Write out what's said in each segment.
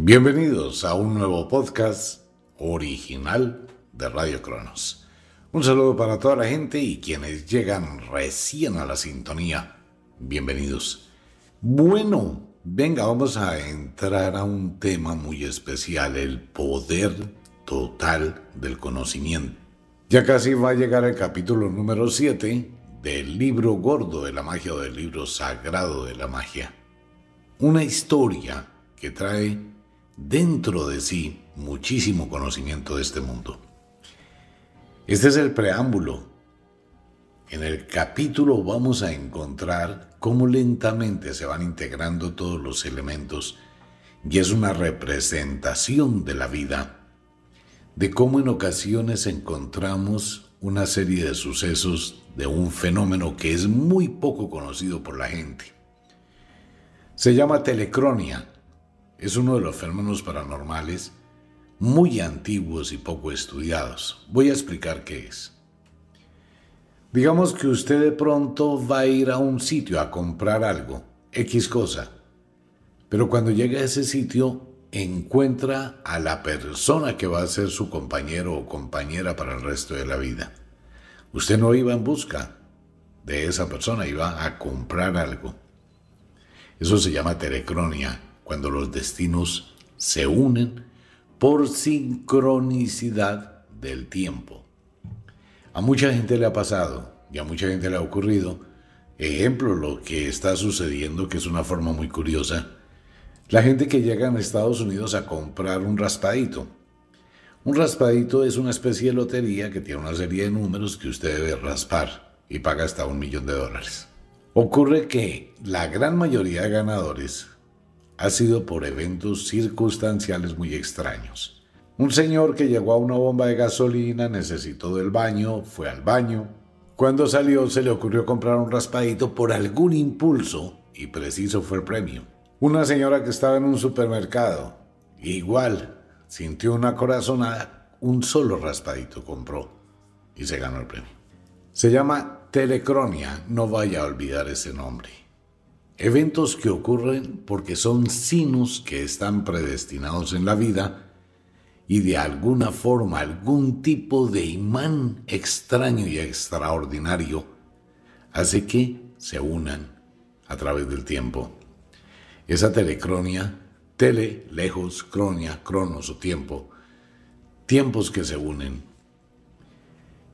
Bienvenidos a un nuevo podcast original de Radio Cronos. Un saludo para toda la gente y quienes llegan recién a la sintonía. Bienvenidos. Bueno, venga, vamos a entrar a un tema muy especial, el poder total del conocimiento. Ya casi va a llegar el capítulo número 7 del libro gordo de la magia o del libro sagrado de la magia. Una historia que trae dentro de sí muchísimo conocimiento de este mundo. Este es el preámbulo. En el capítulo vamos a encontrar cómo lentamente se van integrando todos los elementos y es una representación de la vida, de cómo en ocasiones encontramos una serie de sucesos de un fenómeno que es muy poco conocido por la gente. Se llama telecronia es uno de los fenómenos paranormales muy antiguos y poco estudiados. Voy a explicar qué es. Digamos que usted de pronto va a ir a un sitio a comprar algo, X cosa, pero cuando llega a ese sitio encuentra a la persona que va a ser su compañero o compañera para el resto de la vida. Usted no iba en busca de esa persona, iba a comprar algo. Eso se llama telecronia cuando los destinos se unen por sincronicidad del tiempo. A mucha gente le ha pasado y a mucha gente le ha ocurrido. Ejemplo, lo que está sucediendo, que es una forma muy curiosa. La gente que llega a Estados Unidos a comprar un raspadito. Un raspadito es una especie de lotería que tiene una serie de números que usted debe raspar y paga hasta un millón de dólares. Ocurre que la gran mayoría de ganadores ha sido por eventos circunstanciales muy extraños. Un señor que llegó a una bomba de gasolina, necesitó del baño, fue al baño. Cuando salió se le ocurrió comprar un raspadito por algún impulso y preciso fue el premio. Una señora que estaba en un supermercado, igual, sintió una corazonada, un solo raspadito compró y se ganó el premio. Se llama Telecronia, no vaya a olvidar ese nombre. Eventos que ocurren porque son signos que están predestinados en la vida y de alguna forma algún tipo de imán extraño y extraordinario hace que se unan a través del tiempo. Esa telecronia, tele, lejos, cronia, cronos o tiempo, tiempos que se unen,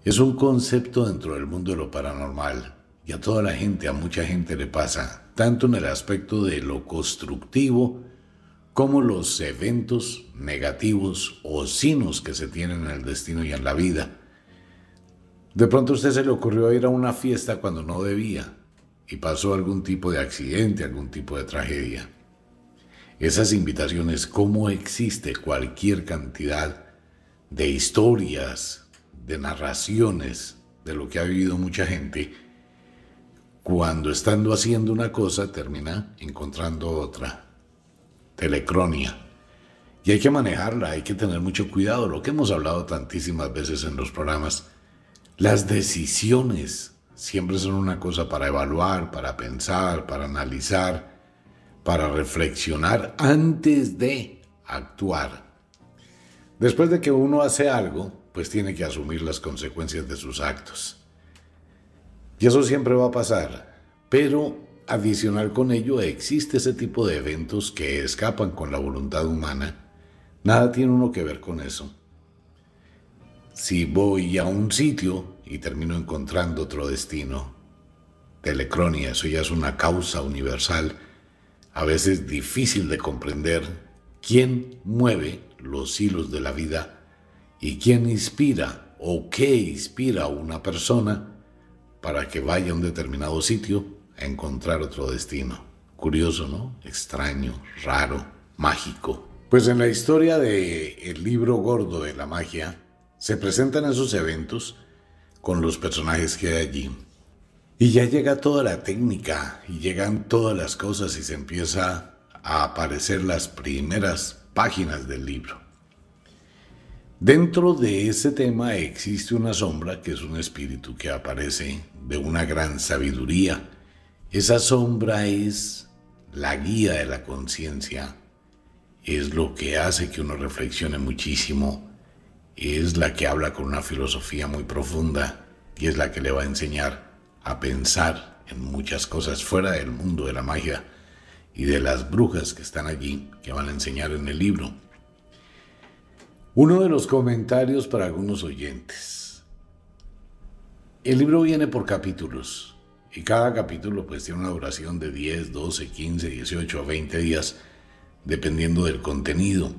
es un concepto dentro del mundo de lo paranormal y a toda la gente, a mucha gente le pasa, tanto en el aspecto de lo constructivo como los eventos negativos o sinos que se tienen en el destino y en la vida. De pronto a usted se le ocurrió ir a una fiesta cuando no debía y pasó algún tipo de accidente, algún tipo de tragedia. Esas invitaciones, cómo existe cualquier cantidad de historias, de narraciones de lo que ha vivido mucha gente, cuando estando haciendo una cosa termina encontrando otra. Telecronia. Y hay que manejarla, hay que tener mucho cuidado, lo que hemos hablado tantísimas veces en los programas. Las decisiones siempre son una cosa para evaluar, para pensar, para analizar, para reflexionar antes de actuar. Después de que uno hace algo, pues tiene que asumir las consecuencias de sus actos. Y eso siempre va a pasar. Pero adicional con ello existe ese tipo de eventos que escapan con la voluntad humana. Nada tiene uno que ver con eso. Si voy a un sitio y termino encontrando otro destino, telecronia, eso ya es una causa universal, a veces difícil de comprender quién mueve los hilos de la vida y quién inspira o qué inspira a una persona para que vaya a un determinado sitio a encontrar otro destino. Curioso, ¿no? Extraño, raro, mágico. Pues en la historia de El libro gordo de la magia, se presentan esos eventos con los personajes que hay allí. Y ya llega toda la técnica y llegan todas las cosas y se empieza a aparecer las primeras páginas del libro. Dentro de ese tema existe una sombra que es un espíritu que aparece de una gran sabiduría. Esa sombra es la guía de la conciencia, es lo que hace que uno reflexione muchísimo, es la que habla con una filosofía muy profunda y es la que le va a enseñar a pensar en muchas cosas fuera del mundo de la magia y de las brujas que están allí, que van a enseñar en el libro. Uno de los comentarios para algunos oyentes. El libro viene por capítulos y cada capítulo pues tiene una duración de 10, 12, 15, 18 o 20 días, dependiendo del contenido.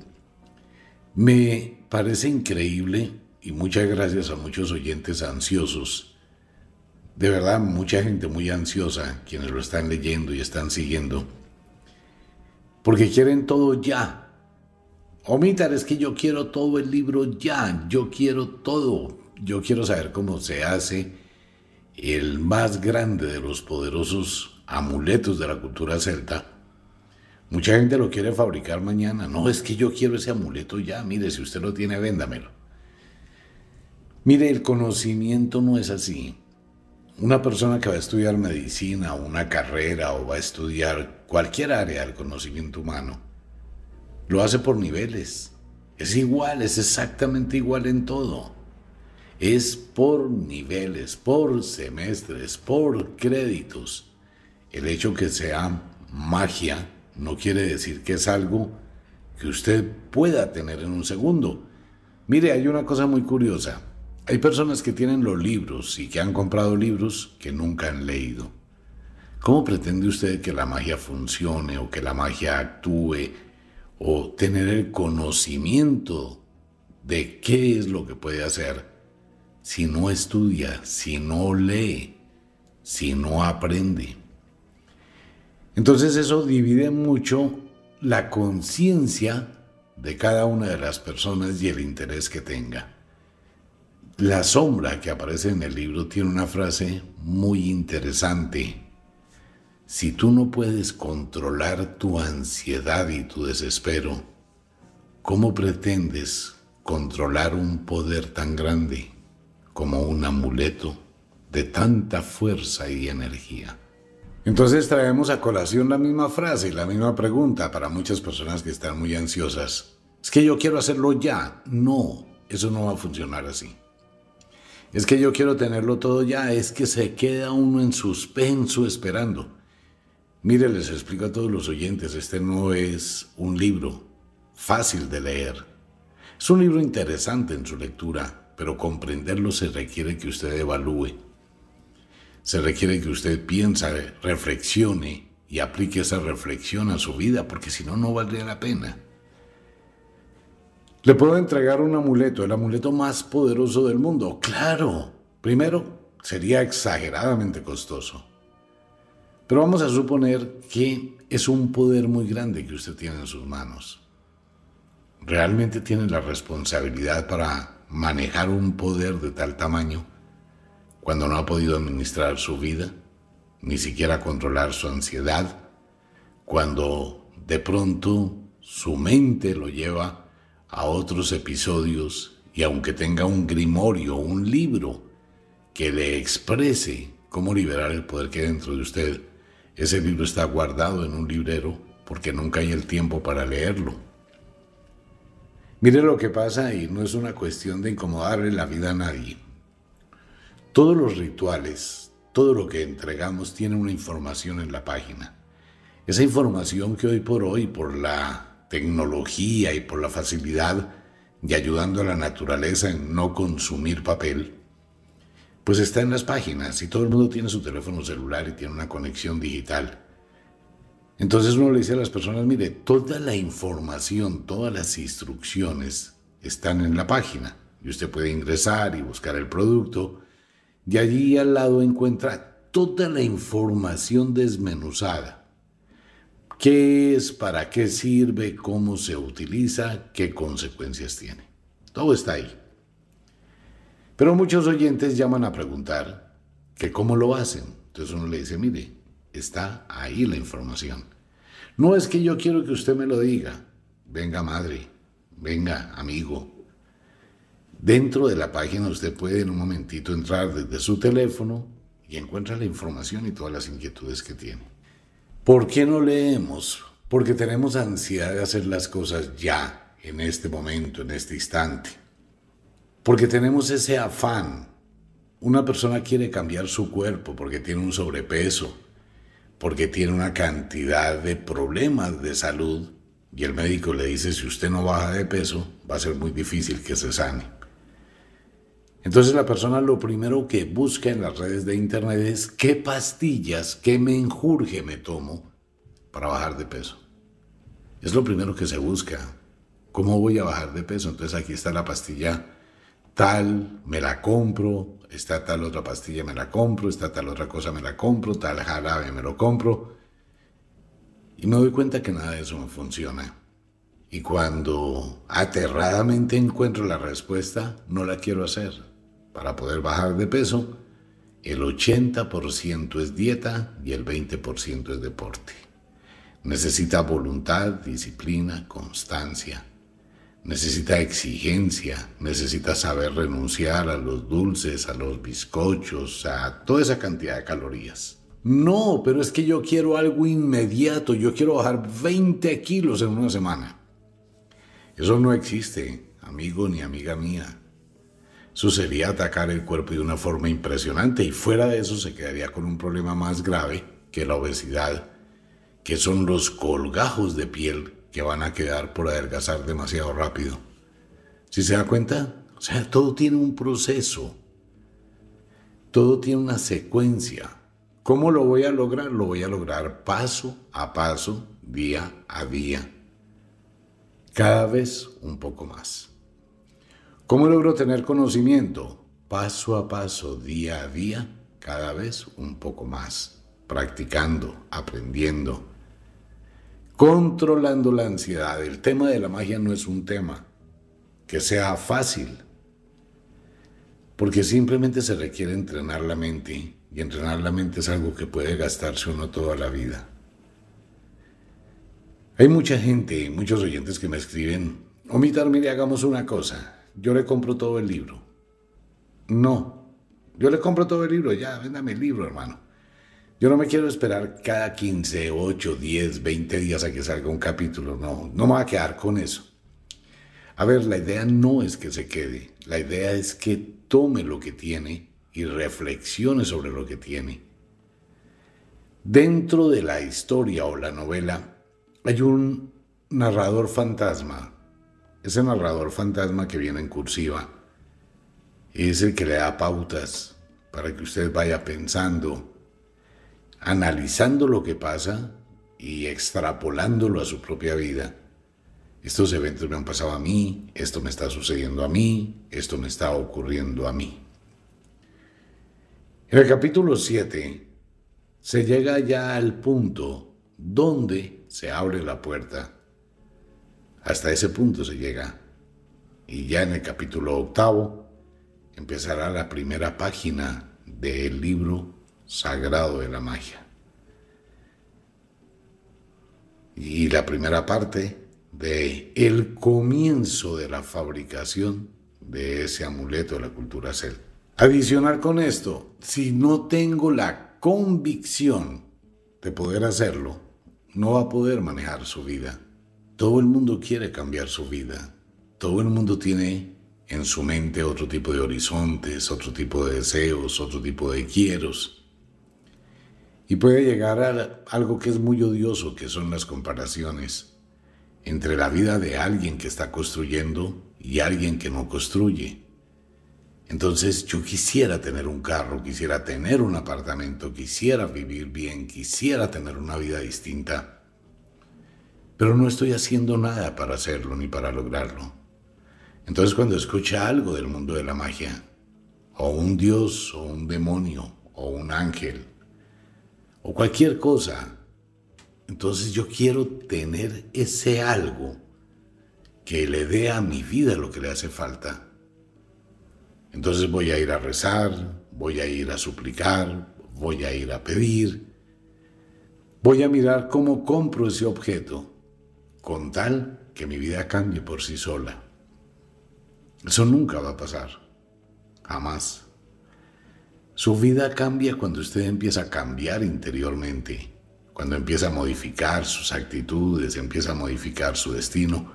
Me parece increíble y muchas gracias a muchos oyentes ansiosos. De verdad, mucha gente muy ansiosa, quienes lo están leyendo y están siguiendo, porque quieren todo ya, Omitar, es que yo quiero todo el libro ya, yo quiero todo, yo quiero saber cómo se hace el más grande de los poderosos amuletos de la cultura celta. Mucha gente lo quiere fabricar mañana. No, es que yo quiero ese amuleto ya. Mire, si usted lo tiene, véndamelo. Mire, el conocimiento no es así. Una persona que va a estudiar medicina, una carrera o va a estudiar cualquier área del conocimiento humano, lo hace por niveles. Es igual, es exactamente igual en todo. Es por niveles, por semestres, por créditos. El hecho que sea magia no quiere decir que es algo que usted pueda tener en un segundo. Mire, hay una cosa muy curiosa. Hay personas que tienen los libros y que han comprado libros que nunca han leído. ¿Cómo pretende usted que la magia funcione o que la magia actúe o tener el conocimiento de qué es lo que puede hacer si no estudia, si no lee, si no aprende. Entonces eso divide mucho la conciencia de cada una de las personas y el interés que tenga. La sombra que aparece en el libro tiene una frase muy interesante si tú no puedes controlar tu ansiedad y tu desespero, ¿cómo pretendes controlar un poder tan grande como un amuleto de tanta fuerza y energía? Entonces traemos a colación la misma frase, y la misma pregunta para muchas personas que están muy ansiosas. Es que yo quiero hacerlo ya. No, eso no va a funcionar así. Es que yo quiero tenerlo todo ya. Es que se queda uno en suspenso esperando. Mire, les explico a todos los oyentes, este no es un libro fácil de leer. Es un libro interesante en su lectura, pero comprenderlo se requiere que usted evalúe. Se requiere que usted piense, reflexione y aplique esa reflexión a su vida, porque si no, no valdría la pena. Le puedo entregar un amuleto, el amuleto más poderoso del mundo. Claro, primero, sería exageradamente costoso. Pero vamos a suponer que es un poder muy grande que usted tiene en sus manos. ¿Realmente tiene la responsabilidad para manejar un poder de tal tamaño cuando no ha podido administrar su vida, ni siquiera controlar su ansiedad, cuando de pronto su mente lo lleva a otros episodios y aunque tenga un grimorio, un libro que le exprese cómo liberar el poder que hay dentro de usted, ese libro está guardado en un librero porque nunca hay el tiempo para leerlo. Mire lo que pasa y no es una cuestión de incomodarle la vida a nadie. Todos los rituales, todo lo que entregamos tiene una información en la página. Esa información que hoy por hoy, por la tecnología y por la facilidad, de ayudando a la naturaleza en no consumir papel, pues está en las páginas y todo el mundo tiene su teléfono celular y tiene una conexión digital. Entonces uno le dice a las personas, mire, toda la información, todas las instrucciones están en la página y usted puede ingresar y buscar el producto. Y allí al lado encuentra toda la información desmenuzada. ¿Qué es? ¿Para qué sirve? ¿Cómo se utiliza? ¿Qué consecuencias tiene? Todo está ahí. Pero muchos oyentes llaman a preguntar que cómo lo hacen. Entonces uno le dice, mire, está ahí la información. No es que yo quiero que usted me lo diga. Venga madre, venga amigo. Dentro de la página usted puede en un momentito entrar desde su teléfono y encuentra la información y todas las inquietudes que tiene. ¿Por qué no leemos? Porque tenemos ansiedad de hacer las cosas ya, en este momento, en este instante. Porque tenemos ese afán. Una persona quiere cambiar su cuerpo porque tiene un sobrepeso, porque tiene una cantidad de problemas de salud y el médico le dice, si usted no baja de peso, va a ser muy difícil que se sane. Entonces la persona lo primero que busca en las redes de internet es qué pastillas, qué menjurje me tomo para bajar de peso. Es lo primero que se busca. ¿Cómo voy a bajar de peso? Entonces aquí está la pastilla tal, me la compro, está tal otra pastilla, me la compro, está tal otra cosa, me la compro, tal jarabe, me lo compro. Y me doy cuenta que nada de eso me funciona. Y cuando aterradamente encuentro la respuesta, no la quiero hacer. Para poder bajar de peso, el 80% es dieta y el 20% es deporte. Necesita voluntad, disciplina, constancia necesita exigencia, necesita saber renunciar a los dulces, a los bizcochos, a toda esa cantidad de calorías. No, pero es que yo quiero algo inmediato, yo quiero bajar 20 kilos en una semana. Eso no existe, amigo ni amiga mía. Eso sería atacar el cuerpo de una forma impresionante y fuera de eso se quedaría con un problema más grave que la obesidad, que son los colgajos de piel que van a quedar por adelgazar demasiado rápido. Si se da cuenta, o sea, todo tiene un proceso, todo tiene una secuencia. ¿Cómo lo voy a lograr? Lo voy a lograr paso a paso, día a día, cada vez un poco más. ¿Cómo logro tener conocimiento? Paso a paso, día a día, cada vez un poco más, practicando, aprendiendo controlando la ansiedad. El tema de la magia no es un tema que sea fácil, porque simplemente se requiere entrenar la mente y entrenar la mente es algo que puede gastarse uno toda la vida. Hay mucha gente, muchos oyentes que me escriben, Omitar, mire, hagamos una cosa, yo le compro todo el libro. No, yo le compro todo el libro, ya, véndame el libro, hermano. Yo no me quiero esperar cada 15, 8, 10, 20 días a que salga un capítulo. No, no me va a quedar con eso. A ver, la idea no es que se quede. La idea es que tome lo que tiene y reflexione sobre lo que tiene. Dentro de la historia o la novela hay un narrador fantasma. Ese narrador fantasma que viene en cursiva es el que le da pautas para que usted vaya pensando analizando lo que pasa y extrapolándolo a su propia vida. Estos eventos me han pasado a mí, esto me está sucediendo a mí, esto me está ocurriendo a mí. En el capítulo 7 se llega ya al punto donde se abre la puerta. Hasta ese punto se llega. Y ya en el capítulo octavo empezará la primera página del libro sagrado de la magia. Y la primera parte de el comienzo de la fabricación de ese amuleto de la cultura cel. Adicionar con esto, si no tengo la convicción de poder hacerlo, no va a poder manejar su vida. Todo el mundo quiere cambiar su vida. Todo el mundo tiene en su mente otro tipo de horizontes, otro tipo de deseos, otro tipo de quieros. Y puede llegar a algo que es muy odioso, que son las comparaciones entre la vida de alguien que está construyendo y alguien que no construye. Entonces yo quisiera tener un carro, quisiera tener un apartamento, quisiera vivir bien, quisiera tener una vida distinta, pero no estoy haciendo nada para hacerlo ni para lograrlo. Entonces cuando escucha algo del mundo de la magia, o un dios, o un demonio, o un ángel, o cualquier cosa. Entonces yo quiero tener ese algo que le dé a mi vida lo que le hace falta. Entonces voy a ir a rezar, voy a ir a suplicar, voy a ir a pedir, voy a mirar cómo compro ese objeto con tal que mi vida cambie por sí sola. Eso nunca va a pasar, jamás. Su vida cambia cuando usted empieza a cambiar interiormente, cuando empieza a modificar sus actitudes, empieza a modificar su destino,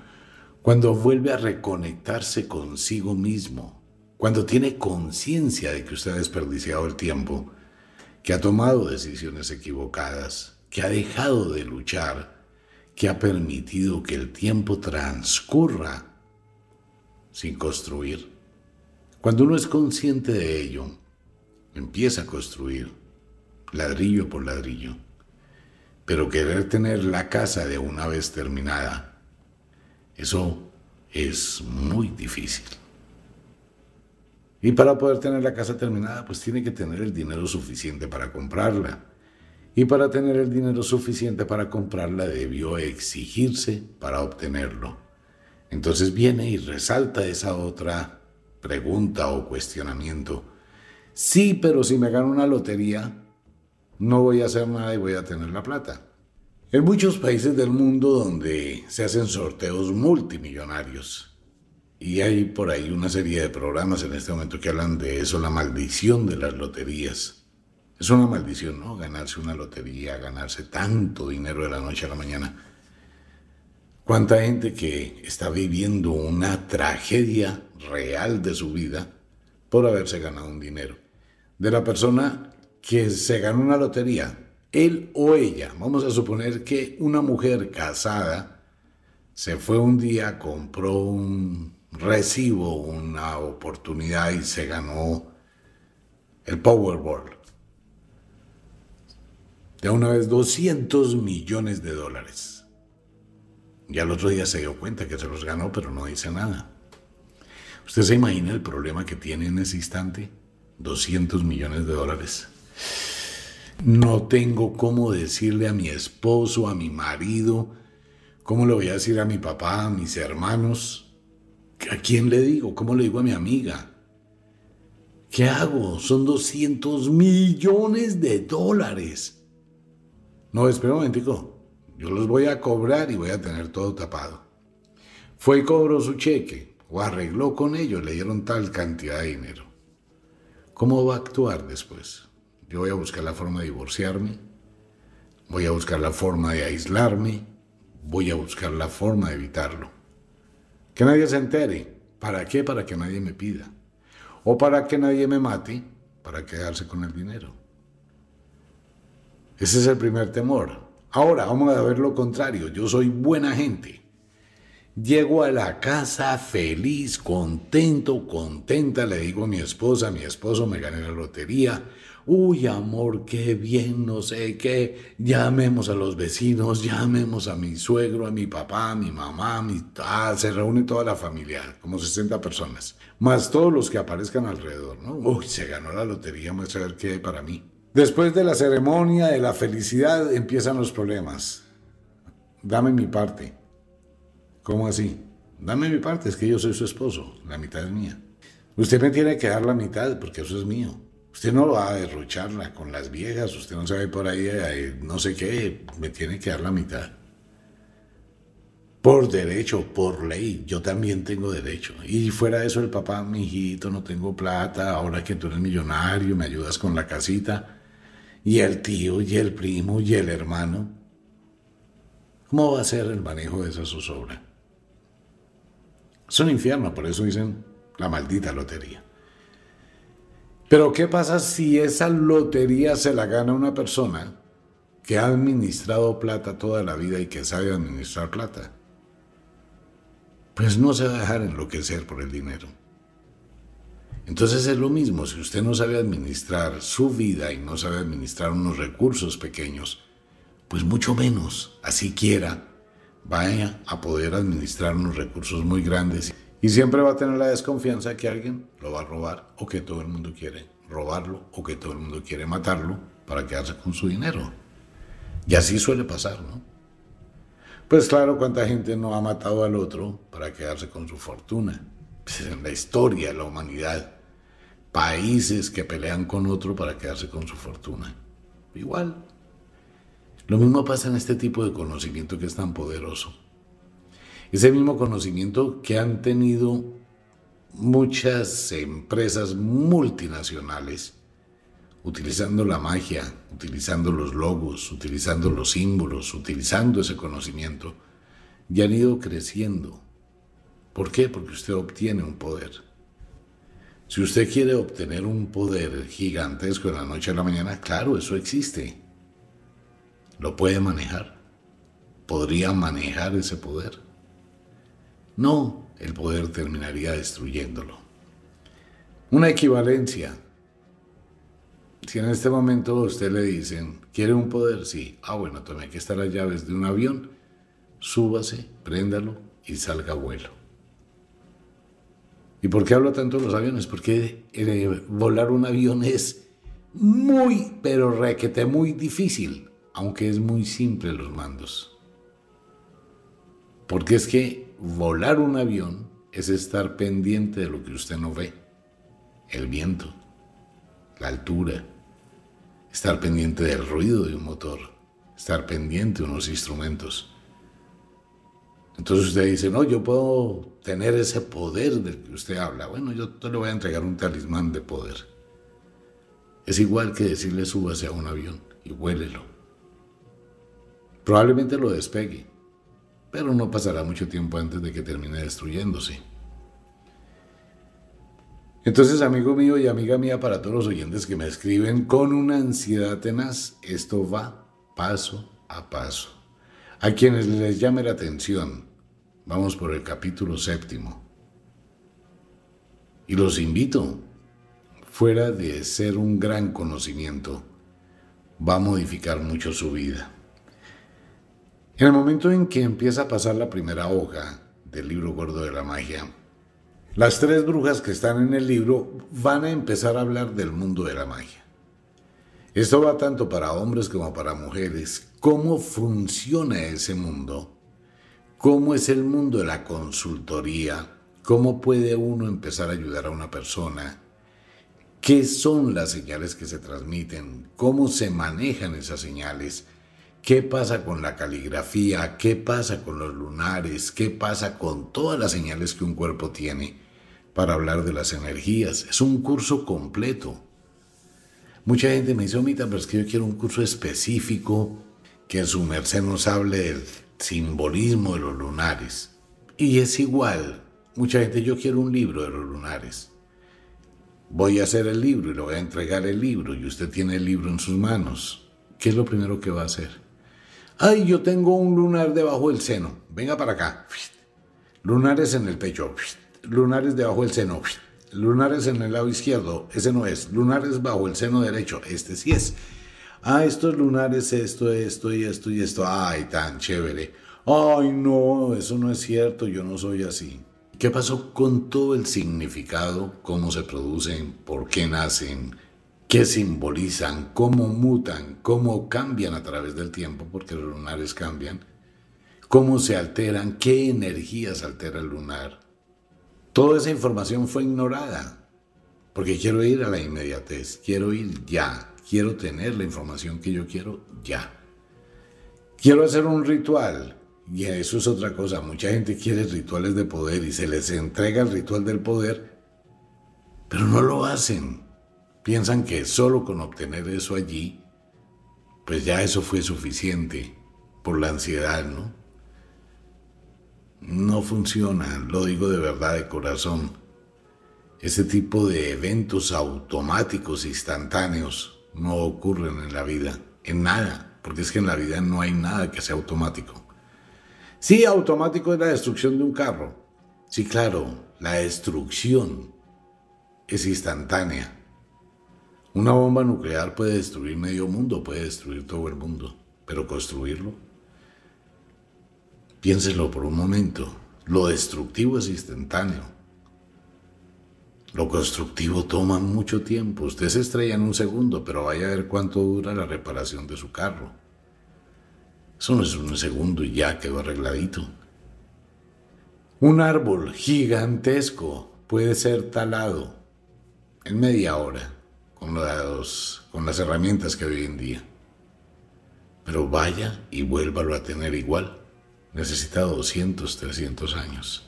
cuando vuelve a reconectarse consigo mismo, cuando tiene conciencia de que usted ha desperdiciado el tiempo, que ha tomado decisiones equivocadas, que ha dejado de luchar, que ha permitido que el tiempo transcurra sin construir. Cuando uno es consciente de ello, empieza a construir ladrillo por ladrillo. Pero querer tener la casa de una vez terminada, eso es muy difícil. Y para poder tener la casa terminada, pues tiene que tener el dinero suficiente para comprarla. Y para tener el dinero suficiente para comprarla debió exigirse para obtenerlo. Entonces viene y resalta esa otra pregunta o cuestionamiento. Sí, pero si me gano una lotería, no voy a hacer nada y voy a tener la plata. En muchos países del mundo donde se hacen sorteos multimillonarios, y hay por ahí una serie de programas en este momento que hablan de eso, la maldición de las loterías. Es una maldición, ¿no? Ganarse una lotería, ganarse tanto dinero de la noche a la mañana. ¿Cuánta gente que está viviendo una tragedia real de su vida por haberse ganado un dinero? de la persona que se ganó una lotería. Él o ella, vamos a suponer que una mujer casada se fue un día, compró un recibo, una oportunidad y se ganó el Powerball. De una vez 200 millones de dólares. Y al otro día se dio cuenta que se los ganó, pero no dice nada. ¿Usted se imagina el problema que tiene en ese instante? 200 millones de dólares. No tengo cómo decirle a mi esposo, a mi marido, cómo le voy a decir a mi papá, a mis hermanos, a quién le digo, cómo le digo a mi amiga. ¿Qué hago? Son 200 millones de dólares. No, espera un momentico. Yo los voy a cobrar y voy a tener todo tapado. Fue y cobró su cheque, o arregló con ellos, le dieron tal cantidad de dinero. ¿Cómo va a actuar después? Yo voy a buscar la forma de divorciarme, voy a buscar la forma de aislarme, voy a buscar la forma de evitarlo. Que nadie se entere. ¿Para qué? Para que nadie me pida. O para que nadie me mate para quedarse con el dinero. Ese es el primer temor. Ahora vamos a ver lo contrario. Yo soy buena gente. Llego a la casa feliz, contento, contenta, le digo a mi esposa, mi esposo me gané la lotería. Uy, amor, qué bien, no sé qué. Llamemos a los vecinos, llamemos a mi suegro, a mi papá, a mi mamá, a mi... Ah, se reúne toda la familia, como 60 personas, más todos los que aparezcan alrededor, ¿no? Uy, se ganó la lotería, vamos a ver qué hay para mí. Después de la ceremonia, de la felicidad, empiezan los problemas. Dame mi parte ¿Cómo así? Dame mi parte, es que yo soy su esposo, la mitad es mía. Usted me tiene que dar la mitad porque eso es mío. Usted no va a derrocharla con las viejas, usted no sabe por ahí, eh, no sé qué, me tiene que dar la mitad. Por derecho, por ley, yo también tengo derecho. Y fuera de eso, el papá, mi hijito, no tengo plata, ahora que tú eres millonario, me ayudas con la casita. Y el tío, y el primo, y el hermano. ¿Cómo va a ser el manejo de esa zozobra? son infierno, por eso dicen la maldita lotería. Pero ¿qué pasa si esa lotería se la gana una persona que ha administrado plata toda la vida y que sabe administrar plata? Pues no se va a dejar enloquecer por el dinero. Entonces es lo mismo, si usted no sabe administrar su vida y no sabe administrar unos recursos pequeños, pues mucho menos, así quiera, Vaya a poder administrar unos recursos muy grandes y siempre va a tener la desconfianza que alguien lo va a robar o que todo el mundo quiere robarlo o que todo el mundo quiere matarlo para quedarse con su dinero. Y así suele pasar, ¿no? Pues claro, cuánta gente no ha matado al otro para quedarse con su fortuna. en pues la historia de la humanidad, países que pelean con otro para quedarse con su fortuna. Igual, lo mismo pasa en este tipo de conocimiento que es tan poderoso. Ese mismo conocimiento que han tenido muchas empresas multinacionales, utilizando la magia, utilizando los logos, utilizando los símbolos, utilizando ese conocimiento, y han ido creciendo. ¿Por qué? Porque usted obtiene un poder. Si usted quiere obtener un poder gigantesco de la noche a la mañana, claro, eso existe lo puede manejar. Podría manejar ese poder. No, el poder terminaría destruyéndolo. Una equivalencia. Si en este momento usted le dicen, ¿quiere un poder? Sí. Ah, bueno, tome que estar las llaves de un avión, súbase, préndalo y salga a vuelo. ¿Y por qué hablo tanto de los aviones? Porque eh, volar un avión es muy, pero requete muy difícil aunque es muy simple los mandos. Porque es que volar un avión es estar pendiente de lo que usted no ve, el viento, la altura, estar pendiente del ruido de un motor, estar pendiente de unos instrumentos. Entonces usted dice, no, yo puedo tener ese poder del que usted habla. Bueno, yo te le voy a entregar un talismán de poder. Es igual que decirle súbase a un avión y huélelo. Probablemente lo despegue, pero no pasará mucho tiempo antes de que termine destruyéndose. Entonces, amigo mío y amiga mía, para todos los oyentes que me escriben con una ansiedad tenaz, esto va paso a paso. A quienes les llame la atención, vamos por el capítulo séptimo. Y los invito, fuera de ser un gran conocimiento, va a modificar mucho su vida. En el momento en que empieza a pasar la primera hoja del libro gordo de la magia, las tres brujas que están en el libro van a empezar a hablar del mundo de la magia. Esto va tanto para hombres como para mujeres. ¿Cómo funciona ese mundo? ¿Cómo es el mundo de la consultoría? ¿Cómo puede uno empezar a ayudar a una persona? ¿Qué son las señales que se transmiten? ¿Cómo se manejan esas señales? ¿Qué pasa con la caligrafía? ¿Qué pasa con los lunares? ¿Qué pasa con todas las señales que un cuerpo tiene para hablar de las energías? Es un curso completo. Mucha gente me dice, Omita, pero es que yo quiero un curso específico que en su merced nos hable del simbolismo de los lunares. Y es igual. Mucha gente, yo quiero un libro de los lunares. Voy a hacer el libro y le voy a entregar el libro y usted tiene el libro en sus manos. ¿Qué es lo primero que va a hacer? Ay, yo tengo un lunar debajo del seno. Venga para acá. Lunares en el pecho. Lunares debajo del seno. Lunares en el lado izquierdo. Ese no es. Lunares bajo el seno derecho. Este sí es. Ah, estos lunares, esto, esto y esto y esto. Ay, tan chévere. Ay, no, eso no es cierto. Yo no soy así. ¿Qué pasó con todo el significado? ¿Cómo se producen? ¿Por qué nacen? qué simbolizan, cómo mutan, cómo cambian a través del tiempo, porque los lunares cambian, cómo se alteran, qué energías altera el lunar. Toda esa información fue ignorada, porque quiero ir a la inmediatez, quiero ir ya, quiero tener la información que yo quiero ya. Quiero hacer un ritual, y eso es otra cosa, mucha gente quiere rituales de poder y se les entrega el ritual del poder, pero no lo hacen Piensan que solo con obtener eso allí, pues ya eso fue suficiente por la ansiedad, ¿no? No funciona, lo digo de verdad de corazón. Ese tipo de eventos automáticos, instantáneos, no ocurren en la vida, en nada, porque es que en la vida no hay nada que sea automático. Sí, automático es la destrucción de un carro. Sí, claro, la destrucción es instantánea. Una bomba nuclear puede destruir medio mundo, puede destruir todo el mundo, pero construirlo, piénselo por un momento, lo destructivo es instantáneo. Lo constructivo toma mucho tiempo. Usted se estrella en un segundo, pero vaya a ver cuánto dura la reparación de su carro. Eso no es un segundo y ya quedó arregladito. Un árbol gigantesco puede ser talado en media hora con, con las herramientas que hoy en día. Pero vaya y vuélvalo a tener igual. Necesita 200, 300 años.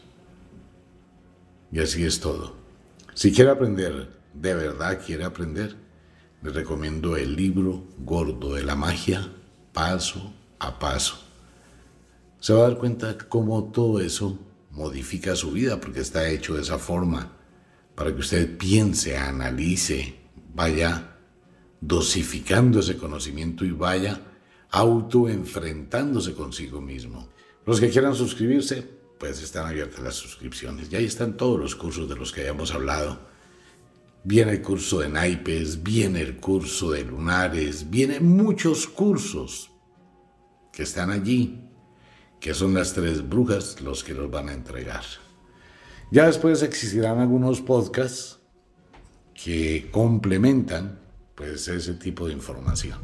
Y así es todo. Si quiere aprender, de verdad quiere aprender, le recomiendo el libro gordo de la magia, paso a paso. Se va a dar cuenta cómo todo eso modifica su vida, porque está hecho de esa forma, para que usted piense, analice, vaya dosificando ese conocimiento y vaya autoenfrentándose consigo mismo. Los que quieran suscribirse, pues están abiertas las suscripciones. Y ahí están todos los cursos de los que hayamos hablado. Viene el curso de naipes, viene el curso de lunares, vienen muchos cursos que están allí, que son las tres brujas los que los van a entregar. Ya después existirán algunos podcasts que complementan pues ese tipo de información.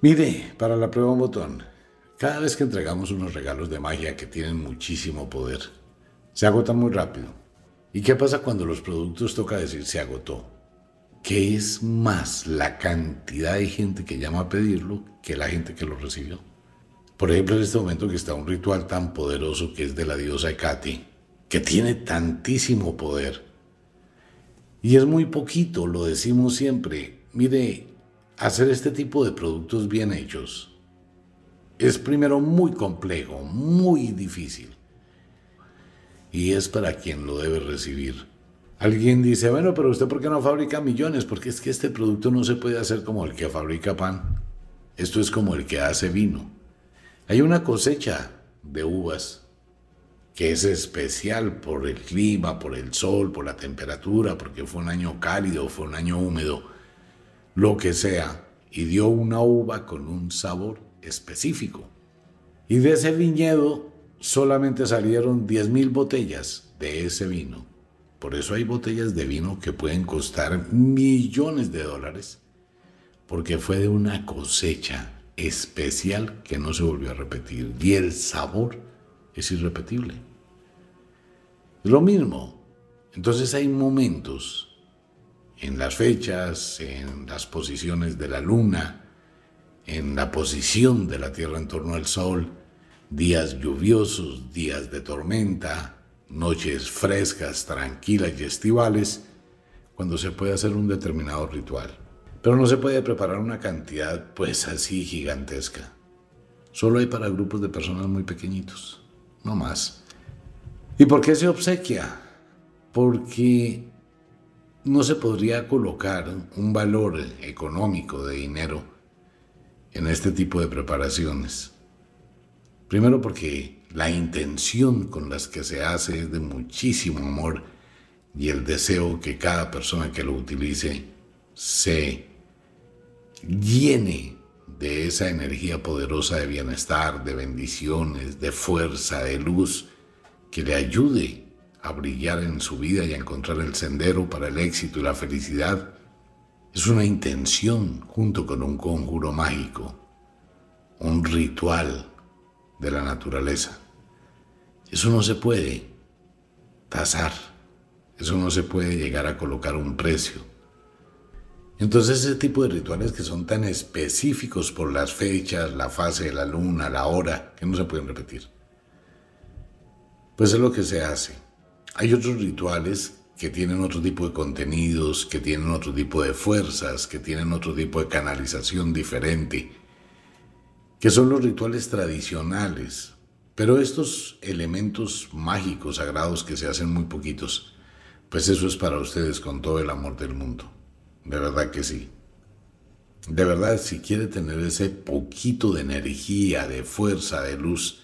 Mire, para la prueba un botón, cada vez que entregamos unos regalos de magia que tienen muchísimo poder, se agota muy rápido. ¿Y qué pasa cuando los productos toca decir se agotó? ¿Qué es más la cantidad de gente que llama a pedirlo que la gente que lo recibió. Por ejemplo, en este momento que está un ritual tan poderoso que es de la diosa Hecate, que tiene tantísimo poder y es muy poquito, lo decimos siempre. Mire, hacer este tipo de productos bien hechos es primero muy complejo, muy difícil. Y es para quien lo debe recibir. Alguien dice, bueno, pero usted por qué no fabrica millones? Porque es que este producto no se puede hacer como el que fabrica pan. Esto es como el que hace vino. Hay una cosecha de uvas que es especial por el clima, por el sol, por la temperatura, porque fue un año cálido, fue un año húmedo, lo que sea, y dio una uva con un sabor específico. Y de ese viñedo solamente salieron 10.000 botellas de ese vino. Por eso hay botellas de vino que pueden costar millones de dólares, porque fue de una cosecha especial que no se volvió a repetir. Y el sabor es irrepetible. Lo mismo, entonces hay momentos en las fechas, en las posiciones de la luna, en la posición de la Tierra en torno al Sol, días lluviosos, días de tormenta, noches frescas, tranquilas y estivales, cuando se puede hacer un determinado ritual. Pero no se puede preparar una cantidad pues así gigantesca. Solo hay para grupos de personas muy pequeñitos no más. ¿Y por qué se obsequia? Porque no se podría colocar un valor económico de dinero en este tipo de preparaciones. Primero porque la intención con las que se hace es de muchísimo amor y el deseo que cada persona que lo utilice se llene de esa energía poderosa de bienestar, de bendiciones, de fuerza, de luz, que le ayude a brillar en su vida y a encontrar el sendero para el éxito y la felicidad. Es una intención junto con un conjuro mágico, un ritual de la naturaleza. Eso no se puede tasar, eso no se puede llegar a colocar un precio. Entonces ese tipo de rituales que son tan específicos por las fechas, la fase de la luna, la hora, que no se pueden repetir. Pues es lo que se hace. Hay otros rituales que tienen otro tipo de contenidos, que tienen otro tipo de fuerzas, que tienen otro tipo de canalización diferente, que son los rituales tradicionales. Pero estos elementos mágicos, sagrados, que se hacen muy poquitos, pues eso es para ustedes con todo el amor del mundo. De verdad que sí. De verdad, si quiere tener ese poquito de energía, de fuerza, de luz,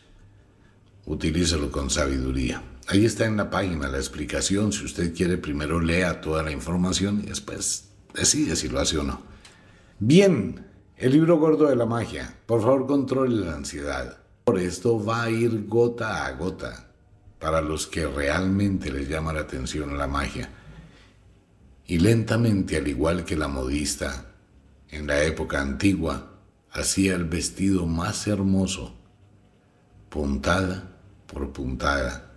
utilícelo con sabiduría. Ahí está en la página la explicación. Si usted quiere, primero lea toda la información y después decide si lo hace o no. Bien, el libro gordo de la magia. Por favor, controle la ansiedad. Por esto va a ir gota a gota para los que realmente les llama la atención la magia y lentamente, al igual que la modista, en la época antigua, hacía el vestido más hermoso, puntada por puntada.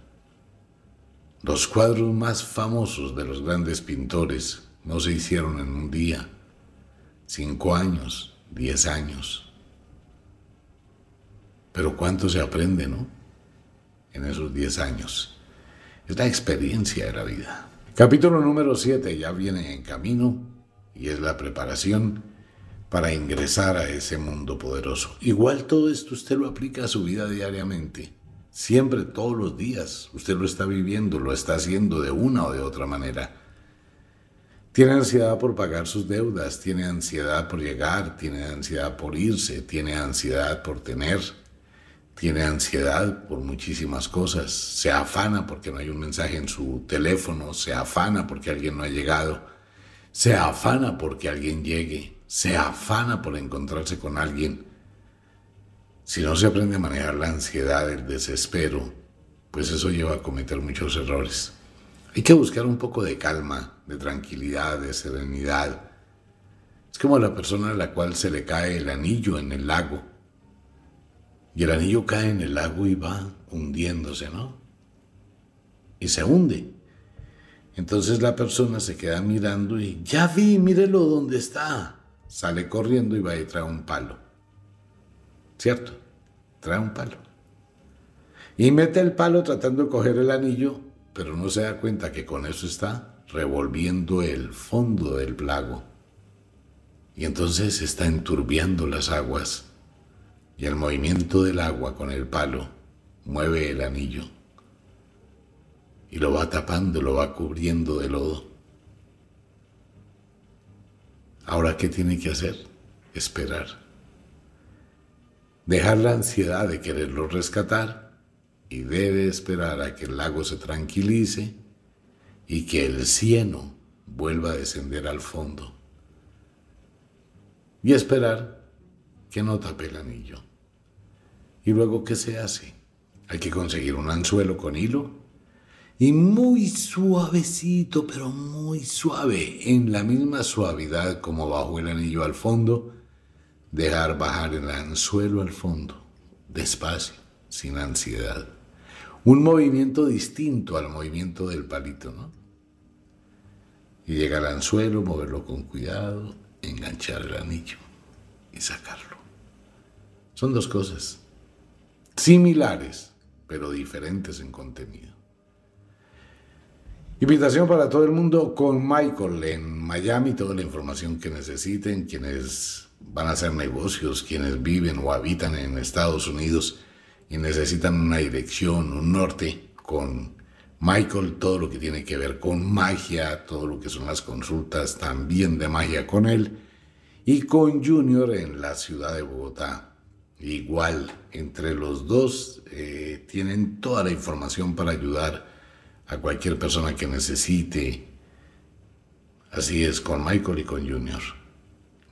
Los cuadros más famosos de los grandes pintores no se hicieron en un día, cinco años, diez años. Pero cuánto se aprende, ¿no? En esos diez años. Es la experiencia de la vida. Capítulo número 7 ya viene en camino y es la preparación para ingresar a ese mundo poderoso. Igual todo esto usted lo aplica a su vida diariamente. Siempre, todos los días, usted lo está viviendo, lo está haciendo de una o de otra manera. Tiene ansiedad por pagar sus deudas, tiene ansiedad por llegar, tiene ansiedad por irse, tiene ansiedad por tener tiene ansiedad por muchísimas cosas, se afana porque no hay un mensaje en su teléfono, se afana porque alguien no ha llegado, se afana porque alguien llegue, se afana por encontrarse con alguien. Si no se aprende a manejar la ansiedad, el desespero, pues eso lleva a cometer muchos errores. Hay que buscar un poco de calma, de tranquilidad, de serenidad. Es como la persona a la cual se le cae el anillo en el lago y el anillo cae en el lago y va hundiéndose, ¿no? Y se hunde. Entonces la persona se queda mirando y ya vi, mírelo dónde está. Sale corriendo y va y trae un palo. ¿Cierto? Trae un palo. Y mete el palo tratando de coger el anillo, pero no se da cuenta que con eso está revolviendo el fondo del lago. Y entonces está enturbiando las aguas y el movimiento del agua con el palo mueve el anillo y lo va tapando, lo va cubriendo de lodo. Ahora, ¿qué tiene que hacer? Esperar. Dejar la ansiedad de quererlo rescatar y debe esperar a que el lago se tranquilice y que el cieno vuelva a descender al fondo. Y esperar que no tape el anillo. ¿Y luego qué se hace? Hay que conseguir un anzuelo con hilo y muy suavecito, pero muy suave, en la misma suavidad como bajó el anillo al fondo, dejar bajar el anzuelo al fondo, despacio, sin ansiedad. Un movimiento distinto al movimiento del palito, ¿no? Y llegar al anzuelo, moverlo con cuidado, enganchar el anillo y sacarlo. Son dos cosas similares, pero diferentes en contenido. Invitación para todo el mundo con Michael en Miami, toda la información que necesiten, quienes van a hacer negocios, quienes viven o habitan en Estados Unidos y necesitan una dirección, un norte con Michael, todo lo que tiene que ver con magia, todo lo que son las consultas también de magia con él y con Junior en la ciudad de Bogotá. Igual, entre los dos eh, tienen toda la información para ayudar a cualquier persona que necesite. Así es, con Michael y con Junior.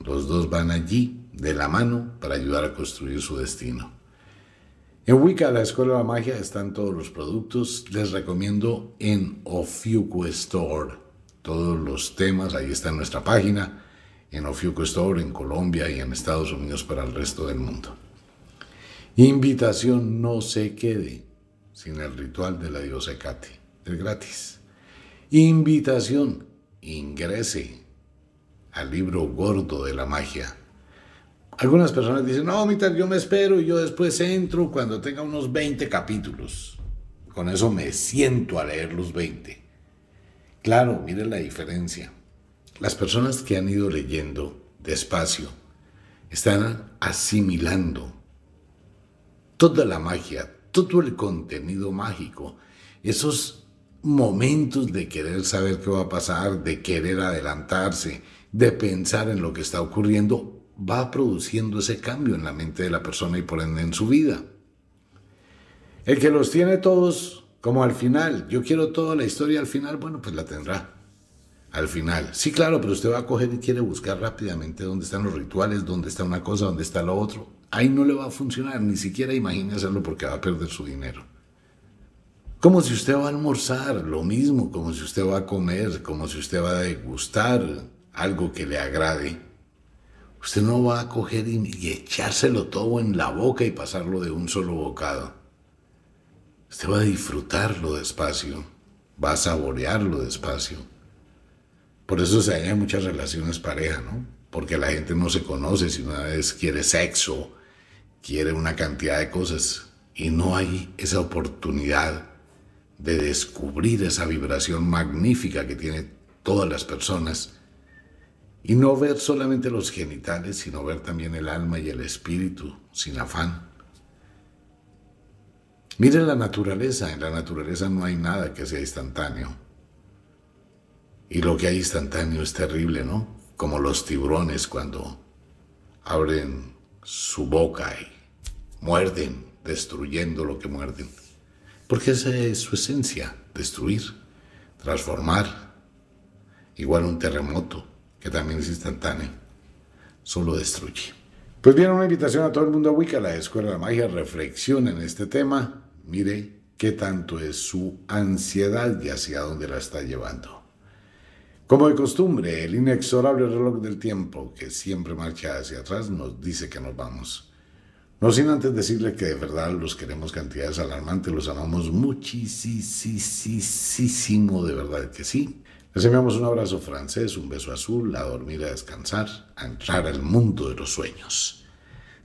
Los dos van allí de la mano para ayudar a construir su destino. En Wicca, la Escuela de la Magia, están todos los productos. Les recomiendo en Ofiuco Store. Todos los temas, ahí está en nuestra página, en Ofiuco Store, en Colombia y en Estados Unidos para el resto del mundo. Invitación no se quede sin el ritual de la diosa Es gratis. Invitación, ingrese al libro gordo de la magia. Algunas personas dicen, no, mitad, yo me espero y yo después entro cuando tenga unos 20 capítulos. Con eso me siento a leer los 20. Claro, miren la diferencia. Las personas que han ido leyendo despacio están asimilando toda la magia, todo el contenido mágico, esos momentos de querer saber qué va a pasar, de querer adelantarse, de pensar en lo que está ocurriendo, va produciendo ese cambio en la mente de la persona y por ende en su vida. El que los tiene todos, como al final, yo quiero toda la historia al final, bueno, pues la tendrá al final. Sí, claro, pero usted va a coger y quiere buscar rápidamente dónde están los rituales, dónde está una cosa, dónde está lo otro. Ahí no le va a funcionar, ni siquiera imagine hacerlo porque va a perder su dinero. Como si usted va a almorzar, lo mismo, como si usted va a comer, como si usted va a degustar algo que le agrade. Usted no va a coger y, y echárselo todo en la boca y pasarlo de un solo bocado. Usted va a disfrutarlo despacio, va a saborearlo despacio por eso se dañan muchas relaciones pareja, ¿no? Porque la gente no se conoce, si una vez quiere sexo, quiere una cantidad de cosas y no hay esa oportunidad de descubrir esa vibración magnífica que tiene todas las personas y no ver solamente los genitales, sino ver también el alma y el espíritu sin afán. Miren la naturaleza, en la naturaleza no hay nada que sea instantáneo. Y lo que hay instantáneo es terrible, ¿no? Como los tiburones cuando abren su boca y muerden, destruyendo lo que muerden. Porque esa es su esencia, destruir, transformar. Igual un terremoto, que también es instantáneo, solo destruye. Pues viene una invitación a todo el mundo a Wicca, la Escuela de la Magia, reflexione en este tema, mire qué tanto es su ansiedad y hacia dónde la está llevando. Como de costumbre, el inexorable reloj del tiempo, que siempre marcha hacia atrás, nos dice que nos vamos. No sin antes decirle que de verdad los queremos cantidades alarmantes, los amamos muchísimo, de verdad que sí. Les enviamos un abrazo francés, un beso azul, a dormir, a descansar, a entrar al mundo de los sueños.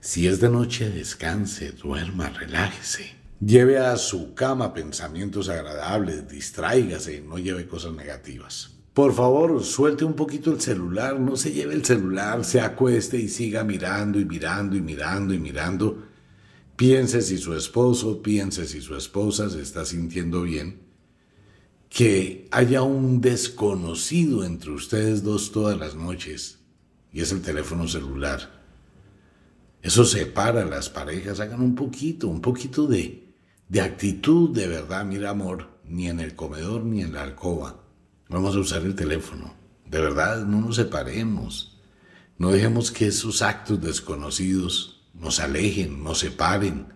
Si es de noche, descanse, duerma, relájese. Lleve a su cama pensamientos agradables, distráigase, no lleve cosas negativas. Por favor, suelte un poquito el celular, no se lleve el celular, se acueste y siga mirando y mirando y mirando y mirando. Piense si su esposo, piense si su esposa se está sintiendo bien. Que haya un desconocido entre ustedes dos todas las noches, y es el teléfono celular. Eso separa a las parejas, hagan un poquito, un poquito de, de actitud de verdad, mira amor, ni en el comedor ni en la alcoba. Vamos a usar el teléfono. De verdad, no nos separemos. No dejemos que esos actos desconocidos nos alejen, nos separen.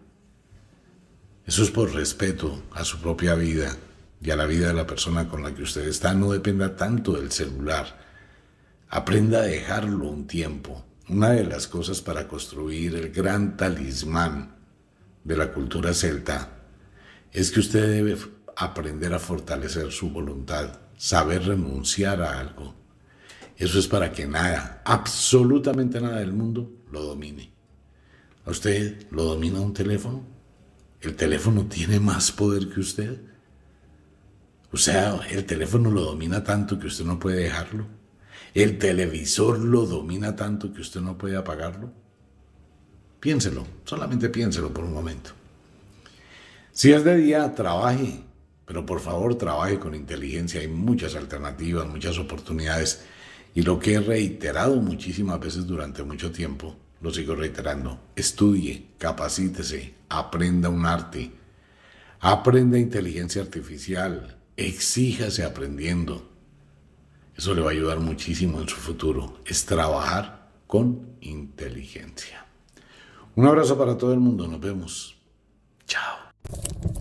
Eso es por respeto a su propia vida y a la vida de la persona con la que usted está. No dependa tanto del celular. Aprenda a dejarlo un tiempo. Una de las cosas para construir el gran talismán de la cultura celta es que usted debe aprender a fortalecer su voluntad saber renunciar a algo. Eso es para que nada, absolutamente nada del mundo lo domine. ¿A usted lo domina un teléfono? ¿El teléfono tiene más poder que usted? O sea, el teléfono lo domina tanto que usted no puede dejarlo. El televisor lo domina tanto que usted no puede apagarlo. Piénselo, solamente piénselo por un momento. Si es de día, trabaje, pero por favor trabaje con inteligencia, hay muchas alternativas, muchas oportunidades. Y lo que he reiterado muchísimas veces durante mucho tiempo, lo sigo reiterando, estudie, capacítese, aprenda un arte, aprenda inteligencia artificial, exíjase aprendiendo. Eso le va a ayudar muchísimo en su futuro, es trabajar con inteligencia. Un abrazo para todo el mundo, nos vemos. Chao.